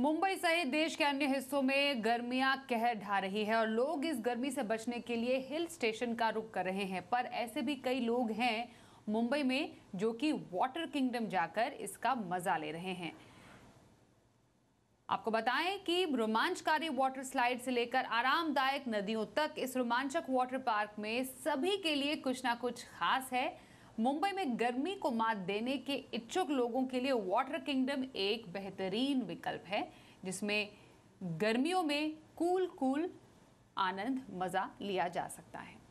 मुंबई सहित देश के अन्य हिस्सों में गर्मियां कहर ढा रही है और लोग इस गर्मी से बचने के लिए हिल स्टेशन का रुख कर रहे हैं पर ऐसे भी कई लोग हैं मुंबई में जो कि वाटर किंगडम जाकर इसका मजा ले रहे हैं आपको बताएं कि रोमांचकारी वाटर स्लाइड से लेकर आरामदायक नदियों तक इस रोमांचक वाटर पार्क में सभी के लिए कुछ ना कुछ खास है मुंबई में गर्मी को मात देने के इच्छुक लोगों के लिए वाटर किंगडम एक बेहतरीन विकल्प है जिसमें गर्मियों में कूल कूल आनंद मज़ा लिया जा सकता है